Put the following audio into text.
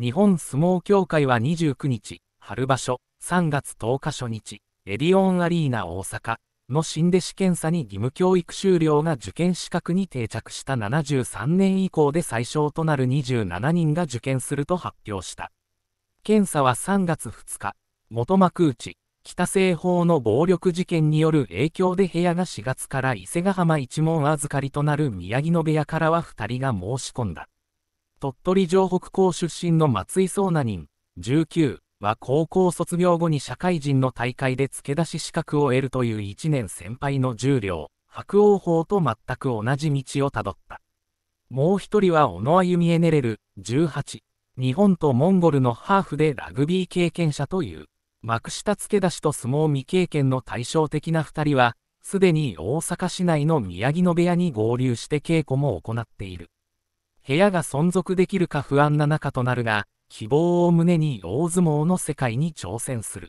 日本相撲協会は29日、春場所3月10日初日、エディオンアリーナ大阪の新弟子検査に義務教育修了が受験資格に定着した73年以降で最小となる27人が受験すると発表した。検査は3月2日、元幕内、北西方の暴力事件による影響で部屋が4月から伊勢ヶ浜一門預かりとなる宮城野部屋からは2人が申し込んだ。鳥取城北港出身の松井聡奈人、19は高校卒業後に社会人の大会で付け出し資格を得るという1年先輩の重量、白王鵬と全く同じ道をたどった。もう一人は小野歩みエネレル、18。日本とモンゴルのハーフでラグビー経験者という、幕下付け出しと相撲未経験の対照的な2人は、すでに大阪市内の宮城野部屋に合流して稽古も行っている。部屋が存続できるか不安な中となるが、希望を胸に大相撲の世界に挑戦する。